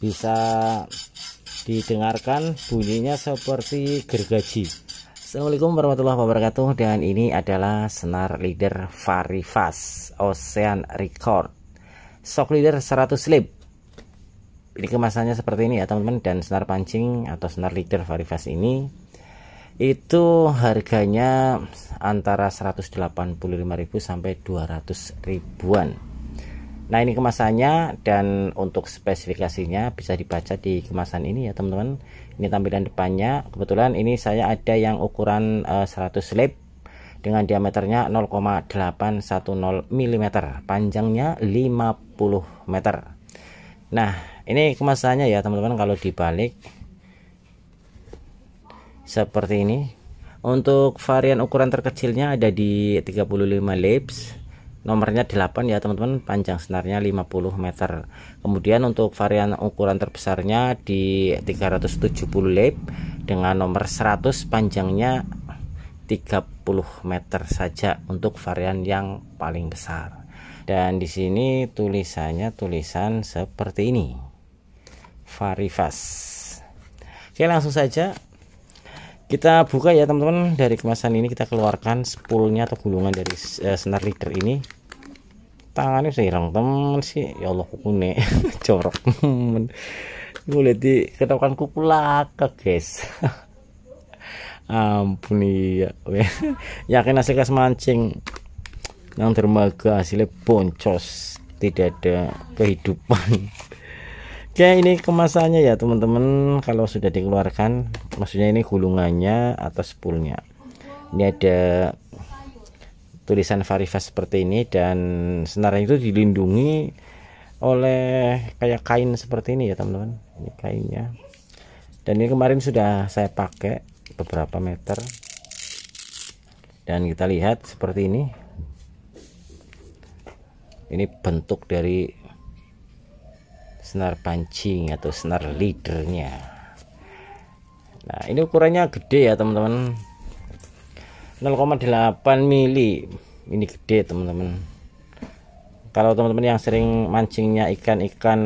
bisa didengarkan bunyinya seperti gergaji Assalamualaikum warahmatullahi wabarakatuh dan ini adalah senar leader Farifas Ocean Record Shock leader 100 slip ini kemasannya seperti ini ya teman-teman dan senar pancing atau senar leader Farifas ini itu harganya antara 185.000 sampai 200 ribuan Nah ini kemasannya dan untuk spesifikasinya bisa dibaca di kemasan ini ya teman-teman Ini tampilan depannya kebetulan ini saya ada yang ukuran 100 eh, lip dengan diameternya 0,810 mm panjangnya 50 meter Nah ini kemasannya ya teman-teman kalau dibalik seperti ini untuk varian ukuran terkecilnya ada di 35 lips nomornya 8 ya teman-teman panjang senarnya 50 meter kemudian untuk varian ukuran terbesarnya di 370 lip dengan nomor 100 panjangnya 30 meter saja untuk varian yang paling besar dan di sini tulisannya tulisan seperti ini varifas oke langsung saja kita buka ya teman-teman dari kemasan ini kita keluarkan spoolnya atau gulungan dari uh, senar leader ini tangannya saya hilang teman sih ya Allah kukune corok boleh di ketokan kuku laka guys ampun iya yakin hasil kas mancing yang dermaga hasilnya boncos tidak ada kehidupan Oke ini kemasannya ya teman-teman kalau sudah dikeluarkan maksudnya ini gulungannya atau spoolnya ini ada tulisan varifas seperti ini dan senarnya itu dilindungi oleh kayak kain seperti ini ya teman-teman ini kainnya dan ini kemarin sudah saya pakai beberapa meter dan kita lihat seperti ini ini bentuk dari senar pancing atau senar leadernya nah ini ukurannya gede ya teman-teman 0,8 mili ini gede teman-teman kalau teman-teman yang sering mancingnya ikan-ikan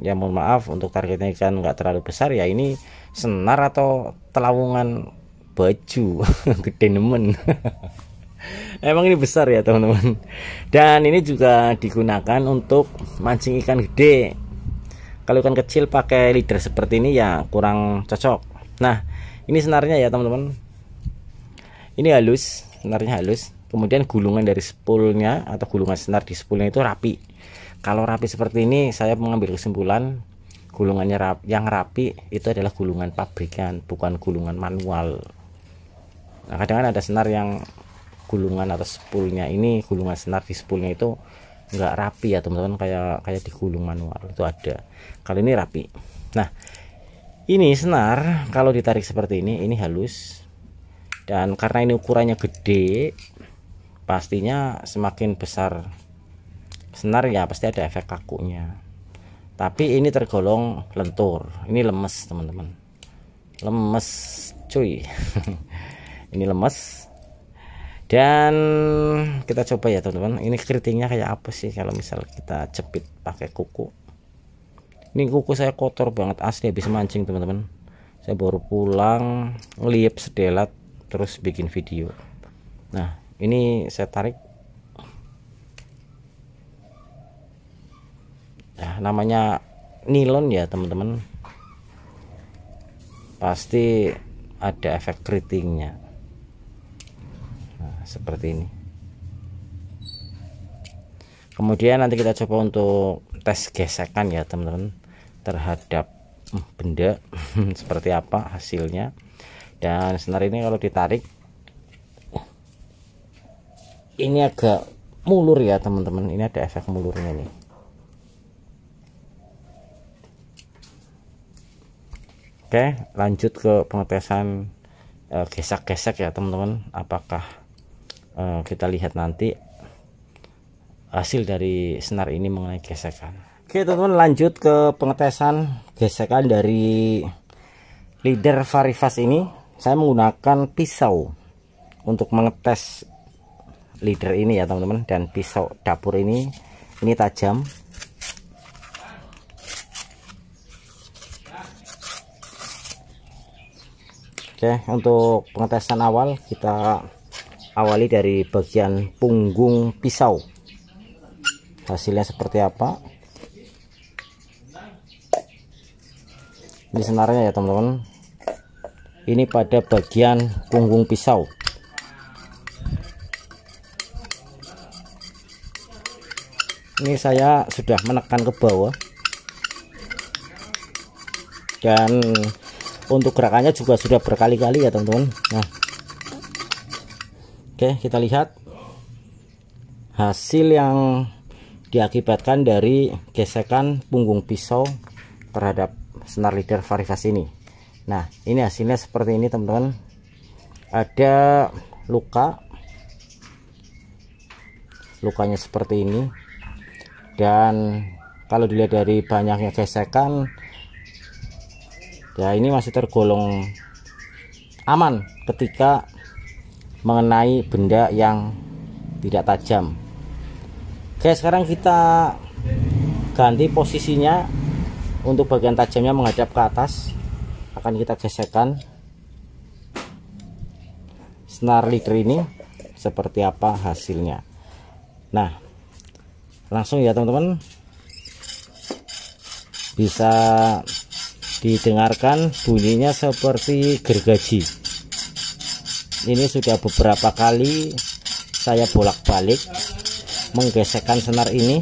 ya mohon maaf untuk targetnya ikan nggak terlalu besar ya ini senar atau telawungan baju gede nemen emang ini besar ya teman-teman dan ini juga digunakan untuk mancing ikan gede kalau ikan kecil pakai leader seperti ini ya kurang cocok nah ini senarnya ya teman-teman ini halus senarnya halus kemudian gulungan dari spoolnya atau gulungan senar di spoolnya itu rapi kalau rapi seperti ini saya mengambil kesimpulan gulungannya rap, yang rapi itu adalah gulungan pabrikan bukan gulungan manual nah kadang-kadang ada senar yang gulungan atau spoolnya ini gulungan senar di spoolnya itu nggak rapi ya teman-teman kayak kayak digulung manual itu ada kali ini rapi nah ini senar kalau ditarik seperti ini ini halus dan karena ini ukurannya gede pastinya semakin besar senar ya pasti ada efek kakunya tapi ini tergolong lentur ini lemes teman-teman lemes cuy ini lemes dan kita coba ya teman-teman ini keritingnya kayak apa sih kalau misal kita cepit pakai kuku ini kuku saya kotor banget asli habis mancing teman-teman saya baru pulang ngeliap sedelat terus bikin video nah ini saya tarik nah namanya nilon ya teman-teman pasti ada efek keritingnya seperti ini kemudian nanti kita coba untuk tes gesekan ya teman-teman terhadap hmm, benda seperti apa hasilnya dan senar ini kalau ditarik ini agak mulur ya teman-teman ini ada efek mulurnya nih oke lanjut ke pengetesan eh, gesek-gesek ya teman-teman apakah Eh, kita lihat nanti hasil dari senar ini mengenai gesekan oke teman-teman lanjut ke pengetesan gesekan dari leader varivas ini saya menggunakan pisau untuk mengetes leader ini ya teman-teman dan pisau dapur ini ini tajam Oke, untuk pengetesan awal kita awali dari bagian punggung pisau hasilnya seperti apa ini senarnya ya teman-teman ini pada bagian punggung pisau ini saya sudah menekan ke bawah dan untuk gerakannya juga sudah berkali-kali ya teman-teman nah Oke, kita lihat hasil yang diakibatkan dari gesekan punggung pisau terhadap senar leader varivas ini. Nah, ini hasilnya seperti ini, teman-teman. Ada luka. Lukanya seperti ini. Dan kalau dilihat dari banyaknya gesekan, ya ini masih tergolong aman ketika mengenai benda yang tidak tajam oke sekarang kita ganti posisinya untuk bagian tajamnya menghadap ke atas akan kita gesekkan senar liter ini seperti apa hasilnya nah langsung ya teman-teman bisa didengarkan bunyinya seperti gergaji ini sudah beberapa kali saya bolak-balik menggesekkan senar ini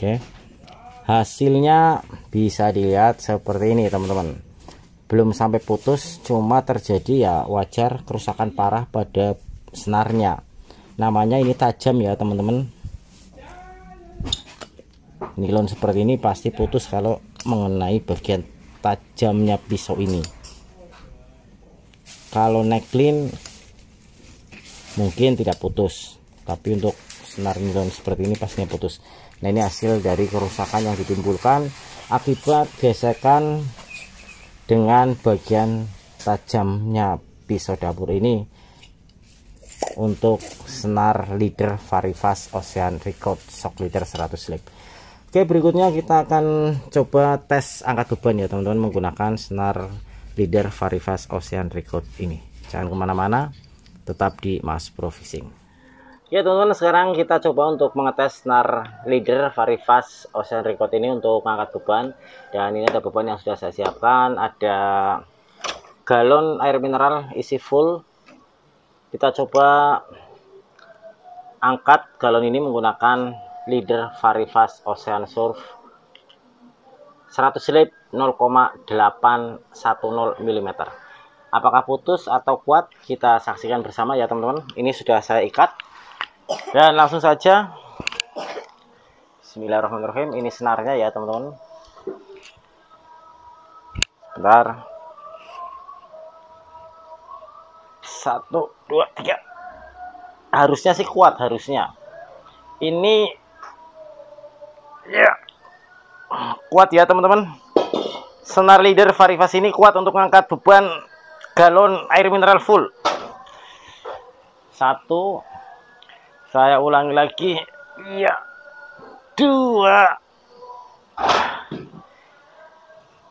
Oke. Hasilnya bisa dilihat seperti ini, teman-teman. Belum sampai putus, cuma terjadi ya wajar kerusakan parah pada senarnya. Namanya ini tajam ya, teman-teman nilon seperti ini pasti putus kalau mengenai bagian tajamnya pisau ini kalau neckline mungkin tidak putus tapi untuk senar nilon seperti ini pastinya putus nah ini hasil dari kerusakan yang ditimbulkan akibat gesekan dengan bagian tajamnya pisau dapur ini untuk senar leader Varifas Ocean Record shock leader 100 slip Oke berikutnya kita akan coba tes angkat beban ya teman-teman menggunakan senar leader Varivas Ocean Record ini jangan kemana-mana tetap di Mas Pro Fishing ya teman-teman sekarang kita coba untuk mengetes senar leader Varivas Ocean Record ini untuk mengangkat beban dan ini ada beban yang sudah saya siapkan ada galon air mineral isi full kita coba angkat galon ini menggunakan leader Farifas Ocean Surf 100 slip 0,810 mm apakah putus atau kuat kita saksikan bersama ya teman-teman ini sudah saya ikat dan langsung saja Bismillahirrahmanirrahim ini senarnya ya teman-teman bentar satu dua tiga harusnya sih kuat harusnya ini Ya. Kuat ya teman-teman. Senar leader Varivas ini kuat untuk mengangkat beban galon air mineral full. Satu. Saya ulangi lagi. Ya. Dua.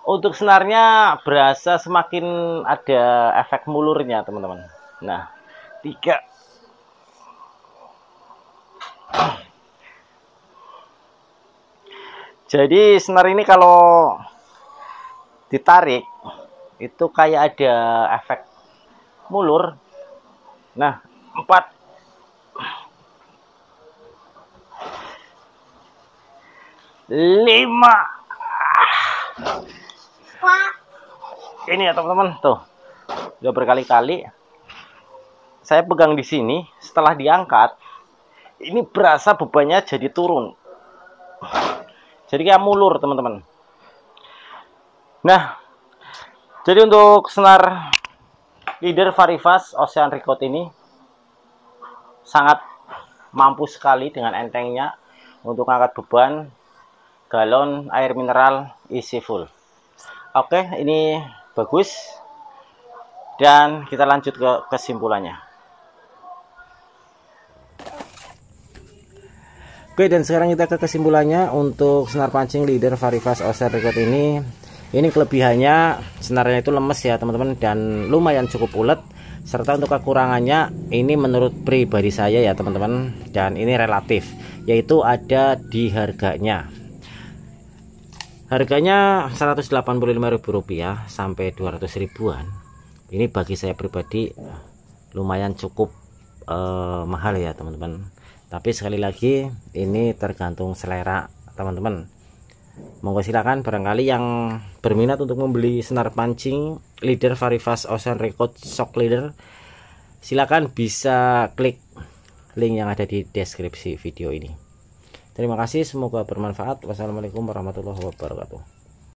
Untuk senarnya berasa semakin ada efek mulurnya teman-teman. Nah, tiga Jadi senar ini kalau ditarik itu kayak ada efek mulur. Nah, empat lima ini ya teman-teman tuh udah berkali-kali saya pegang di sini setelah diangkat ini berasa bebannya jadi turun jadi kayak mulur teman-teman nah jadi untuk senar leader varivas ocean record ini sangat mampu sekali dengan entengnya untuk angkat beban galon air mineral isi full oke ini bagus dan kita lanjut ke kesimpulannya Oke dan sekarang kita ke kesimpulannya untuk senar pancing leader Varivas Oster Record ini ini kelebihannya senarnya itu lemes ya teman-teman dan lumayan cukup ulet serta untuk kekurangannya ini menurut pribadi saya ya teman-teman dan ini relatif yaitu ada di harganya harganya ribu rupiah sampai 200 ribuan ini bagi saya pribadi lumayan cukup eh, mahal ya teman-teman tapi sekali lagi ini tergantung selera teman-teman monggo silakan barangkali yang berminat untuk membeli senar pancing leader Varifas Ocean Record Shock Leader silakan bisa klik link yang ada di deskripsi video ini terima kasih semoga bermanfaat wassalamualaikum warahmatullahi wabarakatuh